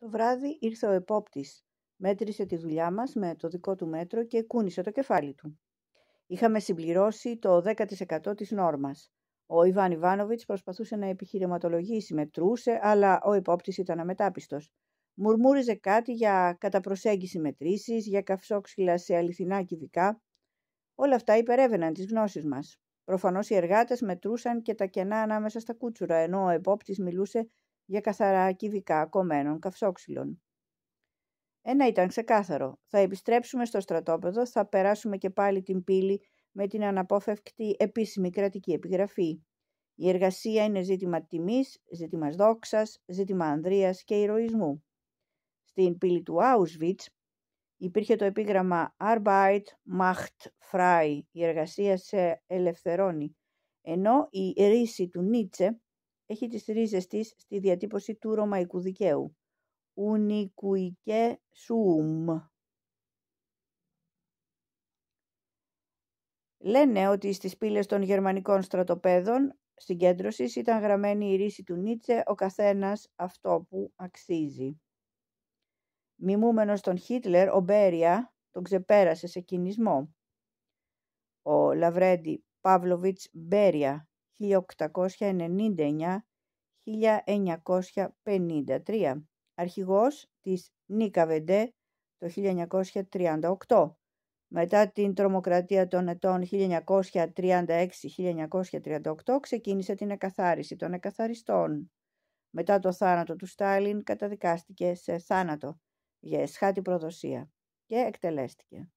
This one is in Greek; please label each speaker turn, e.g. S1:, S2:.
S1: Το βράδυ ήρθε ο επόπτης, μέτρησε τη δουλειά μας με το δικό του μέτρο και κούνησε το κεφάλι του. Είχαμε συμπληρώσει το 10% της νόρμας. Ο Ιβάν Ιβάνοβιτς προσπαθούσε να επιχειρηματολογήσει, μετρούσε, αλλά ο Επόπτης ήταν αμετάπιστος. Μουρμούριζε κάτι για καταπροσέγγιση μετρήσεις, για καυσόξυλα σε αληθινά κυβικά. Όλα αυτά υπερεύαιναν τις γνώσεις μας. Προφανώς οι εργάτες μετρούσαν και τα κενά ανάμεσα στα κούτσουρα, ενώ ο επόπτης μιλούσε για καθαρά κυβικά κομμένων καυσόξυλων. Ένα ήταν ξεκάθαρο. Θα επιστρέψουμε στο στρατόπεδο, θα περάσουμε και πάλι την πύλη με την αναπόφευκτη επίσημη κρατική επιγραφή. Η εργασία είναι ζήτημα τιμής, ζήτημα δόξας, ζήτημα ανδρείας και ηρωισμού. Στην πύλη του Auschwitz υπήρχε το επίγραμμα Arbeit macht frei, η εργασία σε ελευθερώνει, ενώ η ρίση του Νίτσε έχει τις ρίζες της στη διατύπωση του ρωμαϊκού δικαίου. Ουνικουικέ σουμ. Λένε ότι στις πύλες των γερμανικών στρατοπέδων συγκέντρωσης ήταν γραμμένη η ρίση του Νίτσε «Ο καθένας αυτό που αξίζει». Μιμούμενος τον Χίτλερ, ο Μπέρια τον ξεπέρασε σε κινησμό. Ο Λαβρέντι Παύλοβιτς Μπέρια 1899-1953, αρχηγός της Νίκα Βεντέ το 1938. Μετά την τρομοκρατία των ετών 1936-1938 ξεκίνησε την εκαθάριση των εκαθαριστών. Μετά το θάνατο του Στάλιν καταδικάστηκε σε θάνατο για εσχάτη προδοσία και εκτελέστηκε.